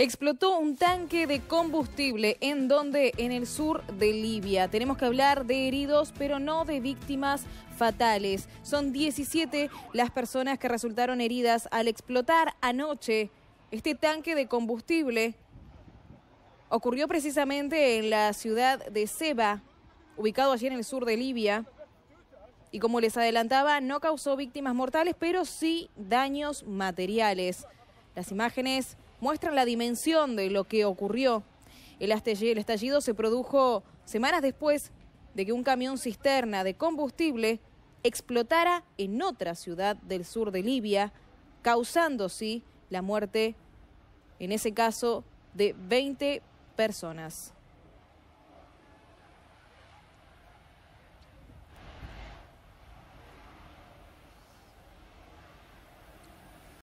explotó un tanque de combustible en donde en el sur de Libia. Tenemos que hablar de heridos, pero no de víctimas fatales. Son 17 las personas que resultaron heridas al explotar anoche este tanque de combustible. Ocurrió precisamente en la ciudad de Seba, ubicado allí en el sur de Libia. Y como les adelantaba, no causó víctimas mortales, pero sí daños materiales. Las imágenes muestran la dimensión de lo que ocurrió. El estallido se produjo semanas después de que un camión cisterna de combustible explotara en otra ciudad del sur de Libia, causando, sí, la muerte, en ese caso, de 20 personas.